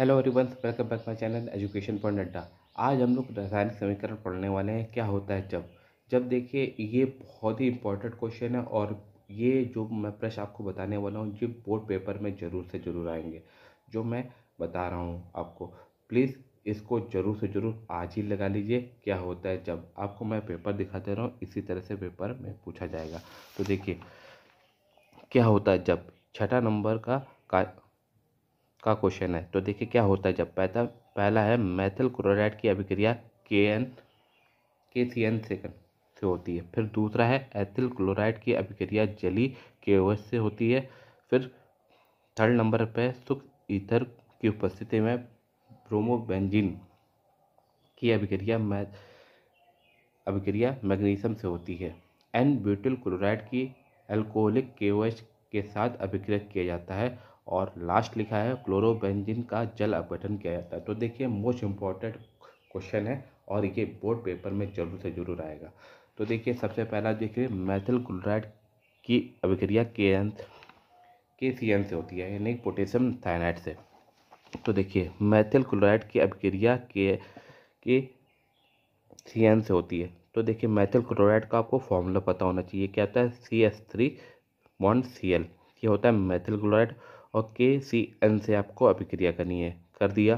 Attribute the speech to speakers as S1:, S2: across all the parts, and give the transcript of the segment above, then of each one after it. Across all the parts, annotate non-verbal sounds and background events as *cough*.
S1: Hello everyone welcome back my channel education point नड्डा आज हम लोग रासायनिक समीकरण पढ़ने वाले हैं क्या होता है जब जब देखिए ये बहुत ही इंपॉर्टेंट क्वेश्चन है और ये जो मैं प्रश्न आपको बताने वाला हूँ ये बोर्ड पेपर में ज़रूर से ज़रूर आएंगे जो मैं बता रहा हूँ आपको प्लीज़ इसको ज़रूर से ज़रूर आज ही लगा लीजिए क्या होता है जब आपको मैं पेपर दिखाते रहूँ इसी तरह से पेपर में पूछा जाएगा तो देखिए क्या होता है जब छठा नंबर का, का का क्वेश्चन है तो देखिए क्या होता है जब पहला पहला है मैथिल क्लोराइड की अभिक्रिया के एन के सी एन सेकंड से होती है फिर दूसरा है एथिल क्लोराइड की अभिक्रिया जली के ओ से होती है फिर थर्ड नंबर पर सुख ईथर की उपस्थिति में ब्रोमोबेंजिन की अभिक्रिया मै अभिक्रिया मैग्नीशियम से होती है एन ब्यूटिल क्लोराइड की एल्कोहलिक के के साथ अभिक्रिया किया जाता है और लास्ट लिखा है क्लोरोबेंजिन का जल अपघटन किया जाता है तो देखिए मोस्ट इम्पॉर्टेंट क्वेश्चन है और ये बोर्ड पेपर में जरूर से जरूर आएगा तो देखिए सबसे पहला देखिए मैथिल क्लोराइड की अभिक्रिया के अंत के सी एन से होती है यानी पोटेशियम थायनाइड से तो देखिए मैथिल क्लोराइड की अभिक्रिया के के सी एन से होती है तो देखिए मैथिल क्लोराइड का आपको फॉर्मूला पता होना चाहिए क्या होता है C S three bond C L ये होता है मैथिल क्लोराइड और के सी एन से आपको अभिक्रिया करनी है कर दिया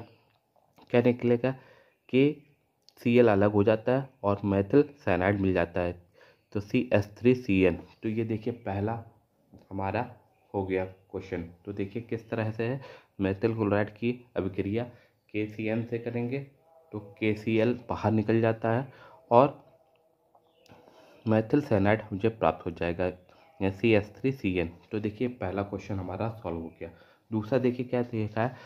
S1: क्या निकलेगा के सी एल अलग हो जाता है और मैथिल साइनाइड मिल जाता है तो C S three C N तो ये देखिए पहला हमारा हो गया क्वेश्चन तो देखिए किस तरह से है मैथिल क्लोराइड की अभिक्रिया के सी एन से करेंगे तो के सी एल बाहर निकल जाता है और मैथिल सेनाइड मुझे प्राप्त हो जाएगा C S three C N तो देखिए पहला क्वेश्चन हमारा सॉल्व हो गया दूसरा देखिए क्या देखा है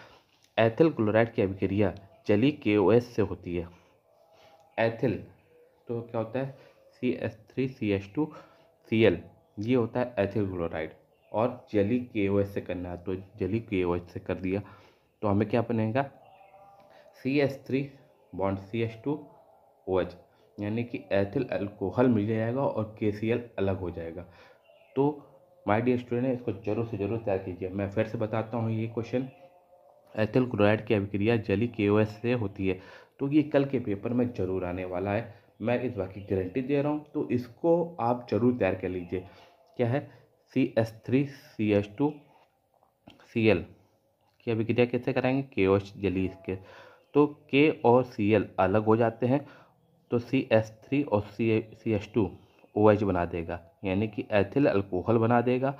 S1: एथिल क्लोराइड की अभिक्रिया जली के ओ एस से होती है एथिल तो क्या होता है C S three C S two C L ये होता है एथिल क्लोराइड और जली के ओ एस से करना है तो जली के ओ एस से कर दिया तो हमें क्या बनेगा C S three bond C S two O H यानी कि एथिल अल्कोहल मिल जाएगा और के सी एल अलग हो जाएगा तो माय डियर स्टूडेंट इसको जरूर से जरूर तैयार कीजिए मैं फिर से बताता हूँ ये क्वेश्चन एथिल क्लोराइड की अभिक्रिया जली के से होती है तो ये कल के पेपर में जरूर आने वाला है मैं इस बात की गारंटी दे रहा हूँ तो इसको आप जरूर तैयार कर लीजिए क्या है C S three C S two C L की अभिक्रिया कैसे कराएंगे के ओ एस जली इसके तो के और सी एल अलग हो जाते हैं तो सी एस थ्री और C C S two O OH बना देगा यानी कि एथिल अल्कोहल बना देगा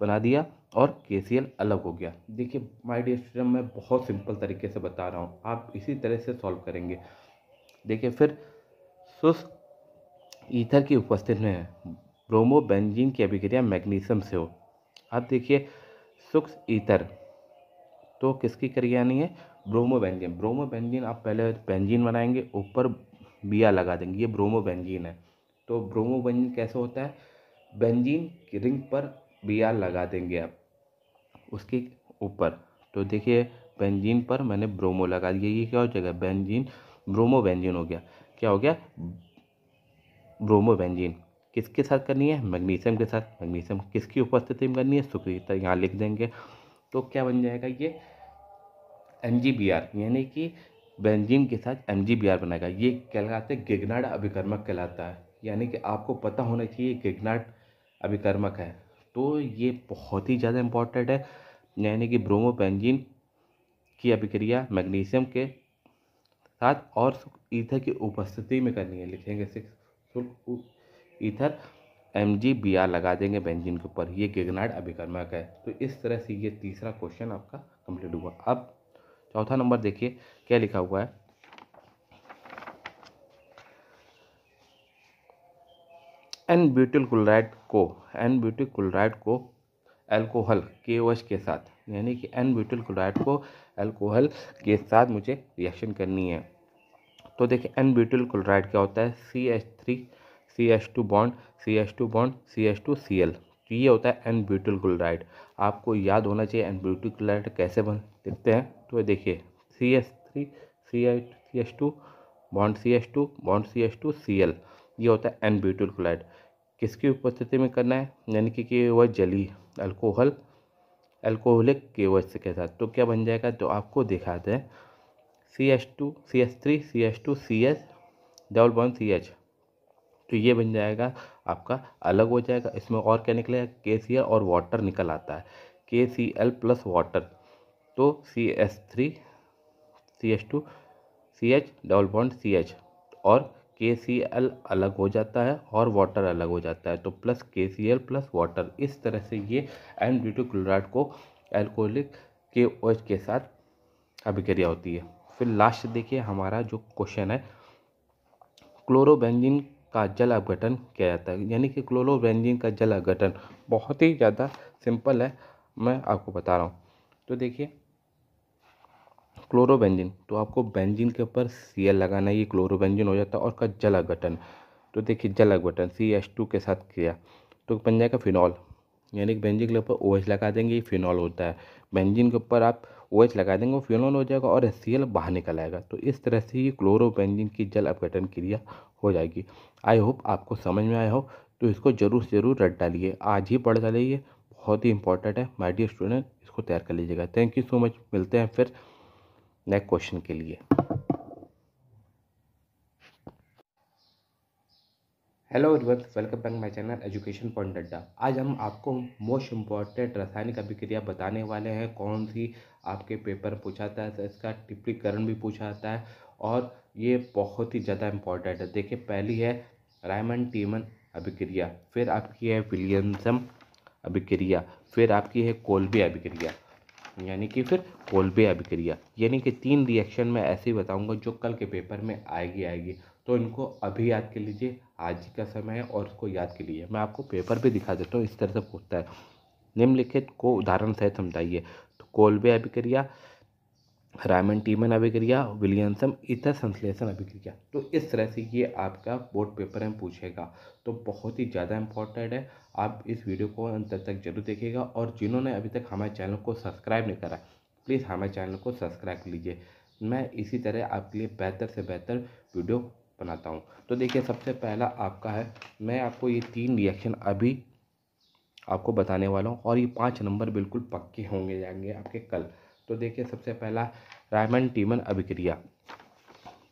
S1: बना दिया और के अलग हो गया देखिए माई डियर स्टूडेंट मैं बहुत सिंपल तरीके से बता रहा हूँ आप इसी तरह से सॉल्व करेंगे देखिए फिर सुस ईथर की उपस्थिति में ब्रोमो बेंजीन की अभिक्रिया मैग्नीशियम से हो अब देखिए सुक्स ईथर तो किसकी क्रिया नहीं है ब्रोमो बेंजीन ब्रोमो आप पहले बेंजीन बनाएंगे ऊपर बिया लगा देंगे ये ब्रोमो बेंजीन है तो ब्रोमो बेंजीन कैसे होता है बेंजीन की रिंग पर बी आर लगा देंगे आप उसके ऊपर तो देखिए बेंजीन पर मैंने ब्रोमो लगा दिया ये क्या हो जाएगा बेंजीन ब्रोमो बेंजीन हो गया क्या हो गया ब्रोमो बेंजीन किसके साथ करनी है मैग्नीशियम के साथ मैग्नीशियम किसकी उपस्थिति में करनी है सुक्रियता यहाँ लिख देंगे तो क्या बन जाएगा ये एम यानी कि बेंजीन के साथ एम बनाएगा ये कहलाते गिगनाड अभिकर्मक कहलाता है यानी कि आपको पता होना चाहिए गिगनाट अभिकर्मक है तो ये बहुत ही ज़्यादा इम्पॉर्टेंट है यानी कि ब्रोमोपेंजिन की अभिक्रिया मैग्नीशियम के साथ और ईथर की उपस्थिति में करनी है लिखेंगे six ether M G B R लगा देंगे बेंजिन के ऊपर ये गिगनाइड अभिकर्मक है तो इस तरह से ये तीसरा क्वेश्चन आपका कंप्लीट हुआ अब चौथा नंबर देखिए क्या लिखा हुआ है एन ब्यूटिल क्लोराइड को एन ब्यूटिल क्लोराइड को एल्कोहल के के साथ यानी कि एन ब्यूटिल क्लोराइड को एल्कोहल के साथ मुझे रिएक्शन करनी है तो देखिए एन ब्यूटिल क्लोराइड क्या होता है C H three C H two bond C H two bond C H two C L तो ये होता है एन ब्यूटिल क्लोराइड आपको याद होना चाहिए एन ब्यूटिल क्लोराइड कैसे बन देखते हैं तो देखिए C H three C H C H two bond C H two bond C H two C L ये होता है एन ब्यूटिल क्लोराइड किसकी उपस्थिति में करना है यानी कि के वह जली अल्कोहल अल्कोहलिक के वजह के साथ तो क्या बन जाएगा तो आपको दिखाते हैं C H two C S three C H two C H double one C H तो ये बन जाएगा आपका अलग हो जाएगा इसमें और क्या निकलेगा के सी एल और वाटर निकल आता है के सी एल प्लस वाटर तो C S three C H two C H double one C H और के सी एल अलग हो जाता है और वाटर अलग हो जाता है तो प्लस के सी एल प्लस वाटर इस तरह से ये एन टू क्लोराइड को एल्कोहलिक के ओएच के साथ अभिक्रिया होती है फिर लास्ट देखिए हमारा जो क्वेश्चन है क्लोरोबेंजिन का जल अपघटन किया जाता है यानी कि क्लोरोबेंजिन का जल अपघटन बहुत ही ज़्यादा सिंपल है मैं आपको बता रहा हूँ तो देखिए क्लोरोबेंजिन तो आपको बेंजिन के ऊपर सी एल लगाना है ये क्लोरोबेंजिन हो जाता है और का जल अघटन तो देखिए जल अघटन सी एच टू के साथ किया तो बन जाएगा फिनॉल यानी कि बेंजिन के ऊपर ओ एच लगा देंगे ये फिनॉल होता है बेंजिन के ऊपर आप ओ एच लगा देंगे वो फिनॉल हो जाएगा और एस सी एल बाहर निकल आएगा तो इस तरह से ये क्लोरोबेंजिन की जल अपघटन क्रिया हो जाएगी आई होप आपको समझ में आया हो तो इसको ज़रूर से ज़रूर रट डालिए आज ही पढ़ डालिए बहुत ही इंपॉर्टेंट है माय डियर स्टूडेंट इसको तैयार कर लीजिएगा थैंक यू सो मच मिलते हैं फिर नेक्स्ट क्वेश्चन के लिए hello everyone welcome back my channel education point Adda आज हम आपको मोस्ट इम्पॉर्टेंट रासायनिक अभिक्रिया बताने वाले हैं कौन सी आपके पेपर पूछा जाता है इसका टिप्पणीकरण भी पूछा जाता है और ये बहुत ही ज़्यादा इम्पॉर्टेंट है देखिए पहली है रायमन टीमन अभिक्रिया फिर आपकी है विलियमसम अभिक्रिया फिर आपकी है कोलबी अभिक्रिया यानी कि फिर कोल्बे अभिक्रिया यानी कि तीन रिएक्शन मैं ऐसे ही बताऊँगा जो कल के पेपर में आएगी आएगी तो इनको अभी याद कर लीजिए आज का समय है और इसको याद कर लीजिए मैं आपको पेपर भी दिखा देता हूँ इस तरह से पूछता है निम्नलिखित को उदाहरण सहित समझाइए तो कोल्बे अभिक्रिया रायमन टीमन अभिक्रिया विलियमसम इतर संश्लेषण अभिक्रिया तो इस तरह से ये आपका बोर्ड पेपर में पूछेगा तो बहुत ही ज़्यादा इंपॉर्टेंट है आप इस वीडियो को अंत तक जरूर देखिएगा और जिन्होंने अभी तक हमारे चैनल को सब्सक्राइब नहीं करा प्लीज़ हमारे चैनल को सब्सक्राइब कर लीजिए मैं इसी तरह आपके लिए बेहतर से बेहतर वीडियो बनाता हूँ तो देखिए सबसे पहला आपका है मैं आपको ये तीन रिएक्शन अभी आपको बताने वाला हूँ और ये पाँच नंबर बिल्कुल पक्के होंगे जाएंगे आपके कल तो देखिए सबसे पहला रायमन टीमन अभिक्रिया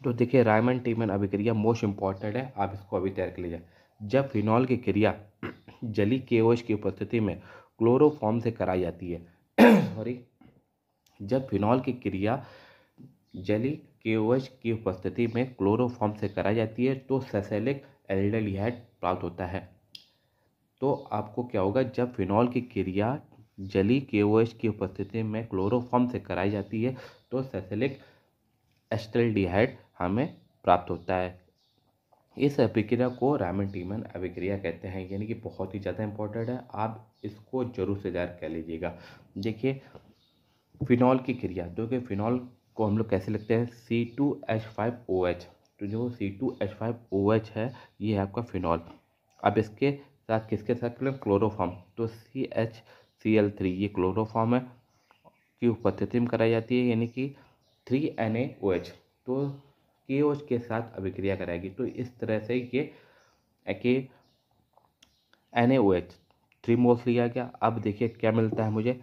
S1: तो देखिए रायमन टीमन अभिक्रिया मोस्ट इंपॉर्टेंट है आप इसको अभी तैयार कर लीजिए जब फिनॉल की क्रिया *clears throat* जली केओश की उपस्थिति में क्लोरोफॉर्म से कराई जाती है सॉरी *clears throat* जब फिनॉल की क्रिया जली केओएच की उपस्थिति में क्लोरोफॉर्म से कराई जाती है तो सेसेलिक एल्डलिहाइड प्राप्त होता है तो आपको क्या होगा जब फिनॉल की क्रिया जली के की उपस्थिति में क्लोरोफॉर्म से कराई जाती है तो सेसेलिक एस्टल्डिहाइड हमें प्राप्त होता है इस अभिक्रिया को रामेटीमन अभिक्रिया कहते हैं यानी कि बहुत ही ज़्यादा इंपॉर्टेंट है आप इसको जरूर से जाहिर कर लीजिएगा देखिए फिनॉल की क्रिया जो कि फिनॉल को हम लोग कैसे लिखते हैं C two H five O H तो जो C two H five O H है ये है आपका फिनॉल अब इसके साथ किसके साथ क्लोरोफॉर्म तो C H C L three ये क्लोरोफॉर्म है की उपस्थिति में कराई जाती है यानी कि three N A O H तो के ओ एच के साथ अभिक्रिया कराएगी तो इस तरह से ये के N A O H three moles लिया गया अब देखिए क्या मिलता है मुझे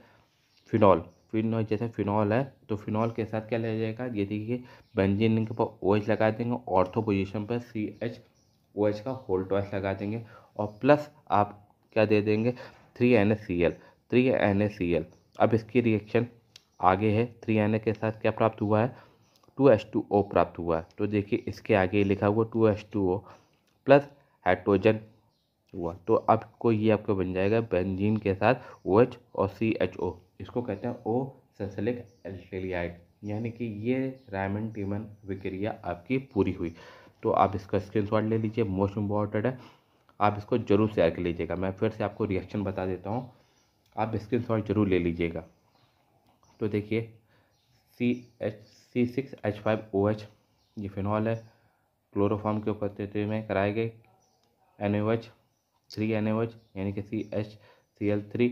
S1: फिनॉल फिनॉल जैसे फिनॉल है तो फिनॉल के साथ क्या लिया जाएगा ये देखिए बेंजिन के पर ओ एच लगा देंगे ऑर्थो पोजिशन पर सी एच ओ एच का होल्टोस लगा देंगे और प्लस आप क्या दे देंगे three N S C L three N A C L अब इसकी रिएक्शन आगे है थ्री एन ए के साथ क्या प्राप्त हुआ है टू एच टू ओ प्राप्त हुआ है तो देखिए इसके आगे लिखा हुआ two H two O plus hydrogen हुआ तो अब को ये आपको बन जाएगा बेंजीन के साथ ओ OH एच और सी एच ओ इसको कहते हैं ओ सेंसलिक एल्टेलियाइड यानी कि ये रायमन टीमन विक्रिया आपकी पूरी हुई तो आप इसका स्क्रीनशॉट ले लीजिए मोस्ट इम्पॉर्टेंट है आप इसको जरूर शेयर कर लीजिएगा मैं फिर से आपको रिएक्शन बता देता हूँ आप स्क्रीन शॉट जरूर ले लीजिएगा तो देखिए C H C six H five O H ये फिनॉल है क्लोरोफॉर्म के उपस्थिति में कराए गए N O H three N O H यानी कि C H C L three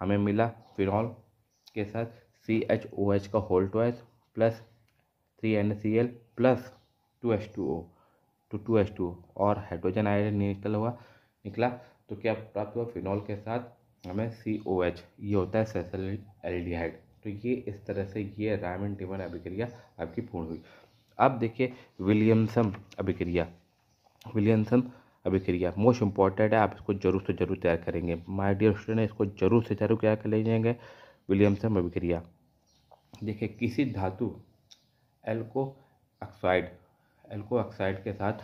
S1: हमें मिला फिनॉल के साथ सी एच ओ एच का होल H plus three N C L plus two H two O two two H two और hydrogen iodine निकल हुआ निकला तो क्या प्राप्त हुआ फिनॉल के साथ हमें सी ओ एच ये होता है सेसल एल्डिहाइड तो ये इस तरह से ये रायमन टिमन अभिक्रिया आपकी पूर्ण हुई अब देखिए विलियमसम अभिक्रिया विलियमसम अभिक्रिया मोस्ट इंपॉर्टेंट है आप इसको जरूर से जरूर तैयार करेंगे माय डियर स्टूडेंट इसको जरूर से जरूर क्या कर ले जाएंगे विलियमसम अभिक्रिया देखिए किसी धातु एल्को ऑक्साइड एल्को ऑक्साइड के साथ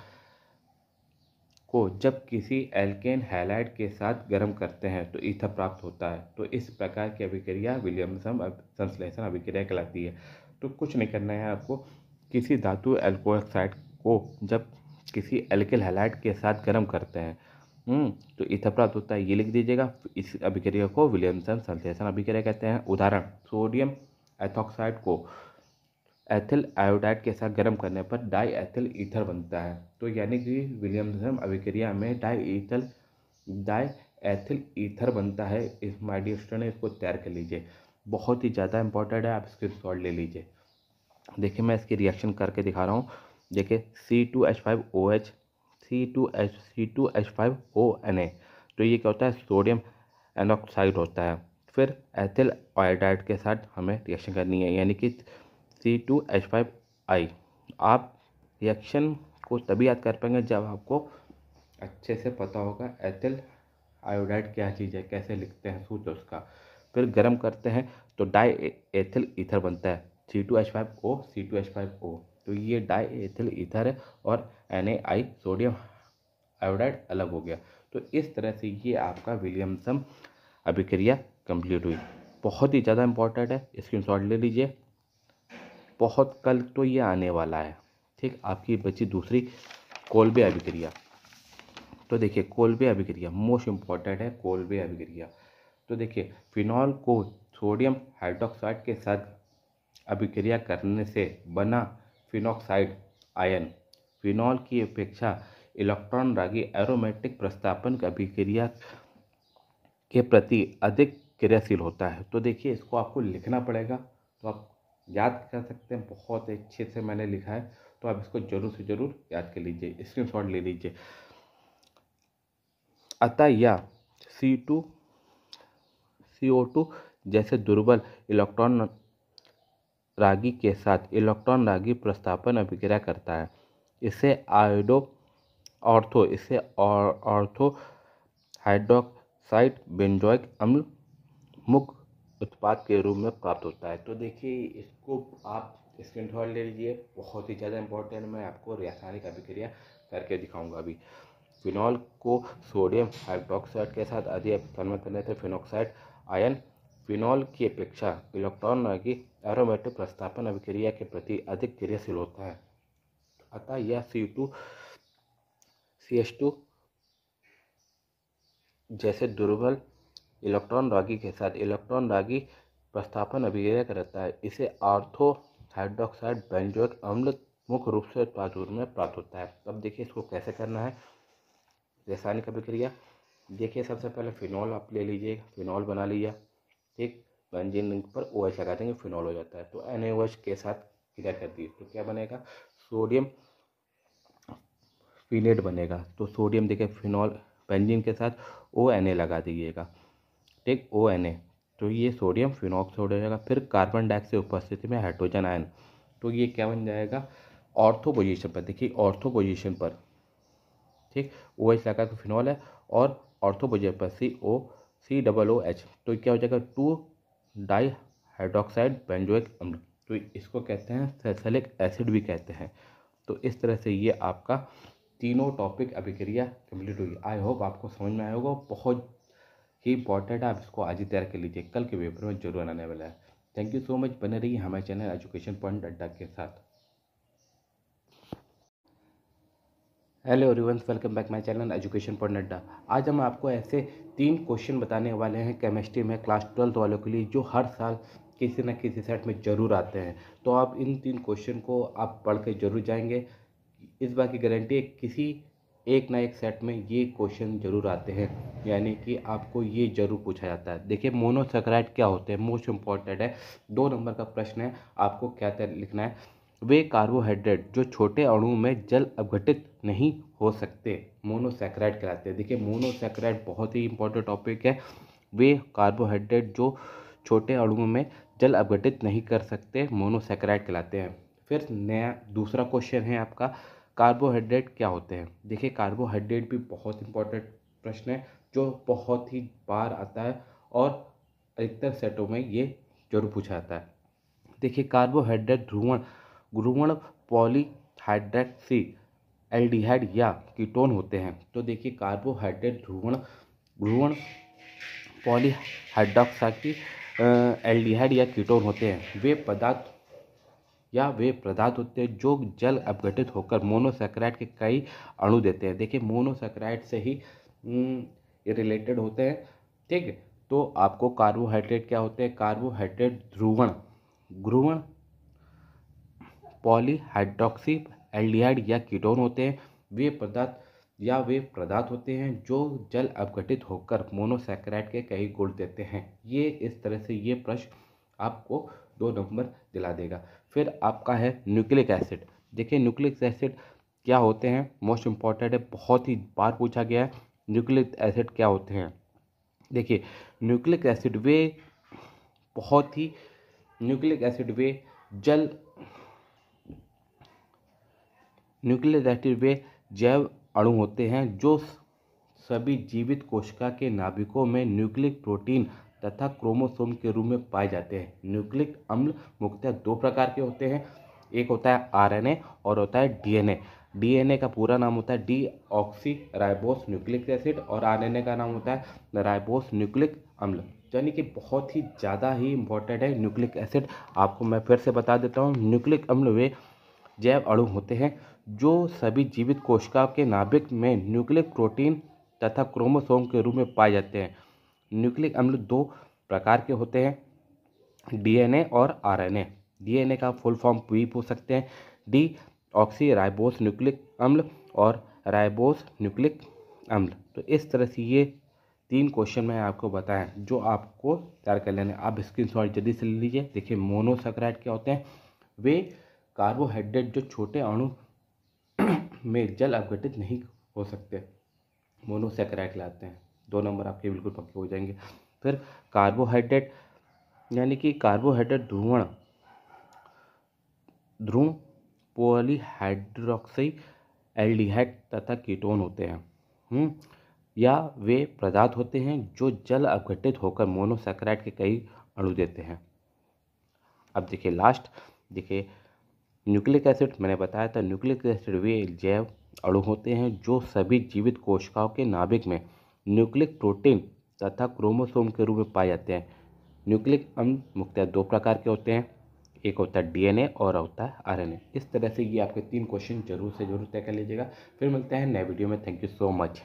S1: को जब किसी एल्केन हैलाइड के साथ गर्म करते हैं तो ईथर प्राप्त होता है तो इस प्रकार की अभिक्रिया विलियमसम संश्लेषण अभिक्रिया कहलाती है तो कुछ नहीं करना है आपको किसी धातु एल्कोक्साइड को जब किसी एल्केन हैलाइड के साथ गर्म करते हैं हम्म, तो ईथर प्राप्त होता है ये लिख दीजिएगा इस अभिक्रिया को विलियमसन संश्लेषण अभिक्रिया कहते हैं उदाहरण सोडियम एथॉक्साइड को एथिल आयोडाइड के साथ गर्म करने पर डाई एथिल ईथर बनता है तो यानी कि विलियमसन अभिक्रिया में diethyl diethyl ether बनता है इस माइडी ने इसको तैयार कर लीजिए बहुत ही ज़्यादा इंपॉर्टेंट है आप इसके शॉर्ट ले लीजिए देखिए मैं इसकी रिएक्शन करके दिखा रहा हूँ देखिए C two H five O H C two H C two H five O N A तो ये क्या होता है सोडियम एनऑक्साइड होता है फिर एथिल आयोडाइड के साथ हमें रिएक्शन करनी है यानी कि C two H five I आप रिएक्शन को तभी याद कर पाएंगे जब आपको अच्छे से पता होगा एथिल आयोडाइड क्या चीज़ है कैसे लिखते हैं सूत्र उसका फिर गर्म करते हैं तो डाई एथिल ईथर बनता है C two H five O C two H five O तो ये डाई एथिल ईथर है और N A I sodium iodide अलग हो गया तो इस तरह से ये आपका विलियमसम अभिक्रिया कंप्लीट हुई बहुत ही ज़्यादा इंपॉर्टेंट है स्क्रीन शॉट ले लीजिए बहुत कल तो ये आने वाला है ठीक आपकी बची दूसरी कोलबे अभिक्रिया तो देखिए कोलबे अभिक्रिया मोस्ट इम्पॉर्टेंट है कोलबे अभिक्रिया तो देखिए फिनॉल को सोडियम हाइड्रोक्साइड के साथ अभिक्रिया करने से बना फिनॉक्साइड आयन फिनॉल की अपेक्षा इलेक्ट्रॉन रागी एरोमेटिक प्रस्तापन की अभिक्रिया के प्रति अधिक क्रियाशील होता है तो देखिए इसको आपको लिखना पड़ेगा तो आप याद कर सकते हैं बहुत अच्छे से मैंने लिखा है तो आप इसको ज़रूर से ज़रूर याद कर लीजिए स्क्रीन ले लीजिए अतः या सी टू सी ओ टू जैसे दुर्बल इलेक्ट्रॉन रागी के साथ इलेक्ट्रॉन रागी प्रस्थापन अभिक्रिया करता है इसे आयोडो ऑर्थो इसे ऑर्थो हाइड्रोक्साइड बेंजोइक अम्ल मुख उत्पाद के रूप में प्राप्त होता है तो देखिए इसको आप स्क्रीन शॉट ले लीजिए बहुत ही ज़्यादा इंपॉर्टेंट मैं आपको रासायनिक अभिक्रिया करके दिखाऊंगा अभी फिनॉल को सोडियम हाइड्रोक्साइड के साथ अधिक में करने से फिनोक्साइड आयन फिनॉल की अपेक्षा इलेक्ट्रॉन की एरोमेटिक प्रस्तापन अभिक्रिया के प्रति अधिक क्रियाशील होता है अतः यह C two C S two जैसे दुर्बल इलेक्ट्रॉन रागी के साथ इलेक्ट्रॉन रागी प्रस्थापन अभिक्रिया करता है इसे आर्थो हाइड्रोक्साइड बेंजोइक अम्ल मुख्य रूप से प्राचूर में प्राप्त होता है अब देखिए इसको कैसे करना है रासायनिक अभिक्रिया देखिए सबसे पहले फिनॉल आप ले लीजिए फिनॉल बना लीजिए ठीक बेंजीन रिंग पर ओ एच लगा देंगे फिनॉल हो जाता है तो एन ए के साथ क्रिया कर दी तो क्या बनेगा सोडियम फिनेट बनेगा तो सोडियम देखिए फिनॉल बेंजीन के साथ ओ एन ए लगा दीजिएगा एक ओ एन ए तो ये सोडियम फिनॉक्साइड हो जाएगा फिर कार्बन डाइऑक्साइड उपस्थिति में हाइड्रोजन आयन तो ये क्या बन जाएगा ऑर्थो पोजिशन पर देखिए ऑर्थो पोजिशन पर ठीक ओ एच लगा तो फिनॉल है और ऑर्थो पोजिशन पर सी ओ सी डबल ओ एच तो क्या हो जाएगा टू डाई हाइड्रोक्साइड बेंजोइक अम्ल तो इसको कहते हैं सैसलिक एसिड भी कहते हैं तो इस तरह से ये आपका तीनों टॉपिक अभिक्रिया कंप्लीट हुई आई होप आपको समझ में आया होगा बहुत ही इंपॉर्टेंट है आप इसको आज ही तैयार कर लीजिए कल के पेपर में जरूर आने वाला है थैंक यू सो मच बने रहिए हमारे चैनल एजुकेशन पॉइंट अड्डा के साथ hello everyone welcome back my channel education point Adda आज हम आपको ऐसे तीन क्वेश्चन बताने वाले हैं केमिस्ट्री में क्लास ट्वेल्थ वालों के लिए जो हर साल किसी न किसी सेट में ज़रूर आते हैं तो आप इन तीन क्वेश्चन को आप पढ़ के जरूर जाएंगे इस बार की गारंटी है किसी एक ना एक सेट में ये क्वेश्चन जरूर आते हैं यानी कि आपको ये जरूर पूछा जाता है देखिए मोनोसेक्राइड क्या होते हैं मोस्ट इम्पॉर्टेंट है दो नंबर का प्रश्न है आपको क्या लिखना है वे कार्बोहाइड्रेट जो छोटे अणु में जल अवघटित नहीं हो सकते मोनोसेक्राइड कहलाते हैं देखिए मोनोसैक्राइड बहुत ही इंपॉर्टेंट टॉपिक है वे कार्बोहाइड्रेट जो छोटे अणुओं में जल अवघटित नहीं कर सकते मोनोसेक्राइड कहलाते हैं फिर नया दूसरा क्वेश्चन है आपका कार्बोहाइड्रेट क्या होते हैं देखिए कार्बोहाइड्रेट भी बहुत इंपॉर्टेंट प्रश्न है जो बहुत ही बार आता है और अधिकतर सेटों में ये जरूर पूछा जाता है देखिए कार्बोहाइड्रेट ध्रुवण ध्रुवण पॉलीहाइड्रेट सी एल्डिहाइड या कीटोन होते हैं तो देखिए कार्बोहाइड्रेट ध्रुवण ध्रुवण पॉलीहाइड्रोक्सा की एल्डिहाइड या कीटोन होते हैं वे पदार्थ या वे पदार्थ होते हैं जो जल अपघटित होकर मोनोसेक्राइड के कई अणु देते हैं देखिए मोनोसेक्राइड से ही रिलेटेड हम्म, होते हैं ठीक तो आपको कार्बोहाइड्रेट क्या होते हैं कार्बोहाइड्रेट ध्रुवण ध्रुवण पॉलीहाइड्रोक्सी एल्डिहाइड या कीटोन होते हैं वे पदार्थ या वे पदार्थ होते हैं जो जल अपघटित होकर मोनोसेक्राइड के कई गुण देते हैं ये इस तरह से ये प्रश्न आपको दो नंबर दिला देगा फिर आपका है न्यूक्लिक एसिड देखिए न्यूक्लिक एसिड क्या होते हैं मोस्ट इम्पॉर्टेंट है बहुत ही बार पूछा गया है न्यूक्लिक एसिड क्या होते हैं देखिए न्यूक्लिक एसिड वे बहुत ही न्यूक्लिक एसिड वे जल न्यूक्लिक एसिड वे जैव अणु होते हैं जो सभी जीवित कोशिका के नाभिकों में न्यूक्लिक प्रोटीन तथा क्रोमोसोम के रूप में पाए जाते हैं न्यूक्लिक अम्ल मुख्यतः दो प्रकार के होते हैं एक होता है आरएनए और होता है डीएनए डीएनए का पूरा नाम होता है deoxyribose nucleic acid और आरएनए का नाम होता है राइबोस न्यूक्लिक अम्ल यानी कि बहुत ही ज़्यादा ही इम्पोर्टेंट है न्यूक्लिक एसिड आपको मैं फिर से बता देता हूँ न्यूक्लिक अम्ल वे जैव अणु होते हैं जो सभी जीवित कोशिका के नाभिक में न्यूक्लिक प्रोटीन तथा क्रोमोसोम के रूप में पाए जाते हैं न्यूक्लिक अम्ल दो प्रकार के होते हैं डीएनए और आरएनए डीएनए का फुल फॉर्म पीप हो सकते हैं डी ऑक्सी राइबोस न्यूक्लिक अम्ल और राइबोस न्यूक्लिक अम्ल तो इस तरह से ये तीन क्वेश्चन मैं आपको बताएं जो आपको तैयार कर लेने आप स्क्रीन शॉट जल्दी से ले लीजिए देखिए मोनोसक्राइड क्या होते हैं वे कार्बोहाइड्रेट जो छोटे अणु में जल अवघटित नहीं हो सकते मोनोसेक्राइट लाते हैं दो नंबर आपके बिल्कुल पक्के हो जाएंगे फिर कार्बोहाइड्रेट यानी कि कार्बोहाइड्रेट ध्रुवण ध्रुव पोलीहाइड्रोक्सी एल्डिहाइड तथा कीटोन होते हैं हुँ? हम्म, या वे पदार्थ होते हैं जो जल अवघटित होकर मोनोसैक्राइड के कई अणु देते हैं अब देखिए लास्ट देखिए न्यूक्लिक एसिड मैंने बताया था न्यूक्लिक एसिड वे जैव अणु होते हैं जो सभी जीवित कोशिकाओं के नाभिक में न्यूक्लिक प्रोटीन तथा क्रोमोसोम के रूप में पाए जाते हैं न्यूक्लिक अम्ल मुख्यतः दो प्रकार के होते हैं एक होता है डीएनए और होता है आरएनए इस तरह से ये आपके तीन क्वेश्चन जरूर से जरूर तय कर लीजिएगा फिर मिलते हैं नए वीडियो में थैंक यू सो मच